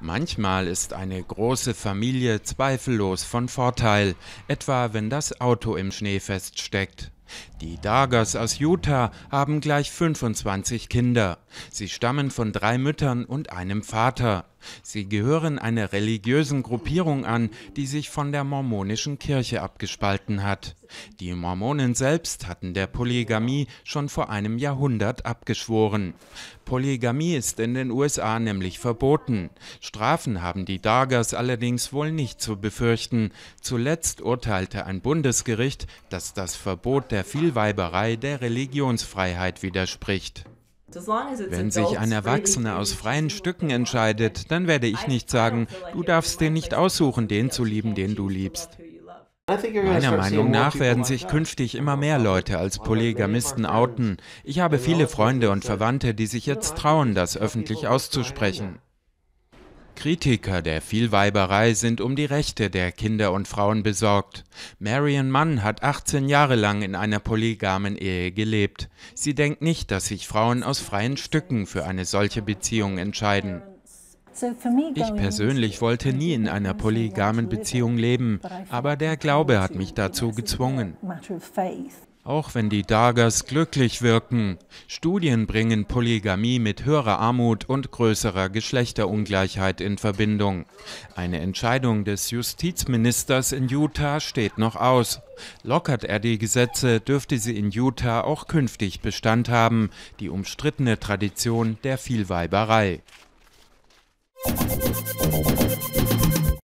Manchmal ist eine große Familie zweifellos von Vorteil, etwa wenn das Auto im Schnee feststeckt. Die Dagers aus Utah haben gleich 25 Kinder. Sie stammen von drei Müttern und einem Vater. Sie gehören einer religiösen Gruppierung an, die sich von der mormonischen Kirche abgespalten hat. Die Mormonen selbst hatten der Polygamie schon vor einem Jahrhundert abgeschworen. Polygamie ist in den USA nämlich verboten. Strafen haben die Dargers allerdings wohl nicht zu befürchten. Zuletzt urteilte ein Bundesgericht, dass das Verbot der Vielweiberei der Religionsfreiheit widerspricht. Wenn sich ein Erwachsener aus freien Stücken entscheidet, dann werde ich nicht sagen, du darfst dir nicht aussuchen, den zu lieben, den du liebst. Meiner Meinung nach werden sich künftig immer mehr Leute als Polygamisten outen. Ich habe viele Freunde und Verwandte, die sich jetzt trauen, das öffentlich auszusprechen. Kritiker der Vielweiberei sind um die Rechte der Kinder und Frauen besorgt. Marion Mann hat 18 Jahre lang in einer polygamen Ehe gelebt. Sie denkt nicht, dass sich Frauen aus freien Stücken für eine solche Beziehung entscheiden. Ich persönlich wollte nie in einer polygamen Beziehung leben, aber der Glaube hat mich dazu gezwungen. Auch wenn die Dagas glücklich wirken, Studien bringen Polygamie mit höherer Armut und größerer Geschlechterungleichheit in Verbindung. Eine Entscheidung des Justizministers in Utah steht noch aus. Lockert er die Gesetze, dürfte sie in Utah auch künftig Bestand haben, die umstrittene Tradition der Vielweiberei.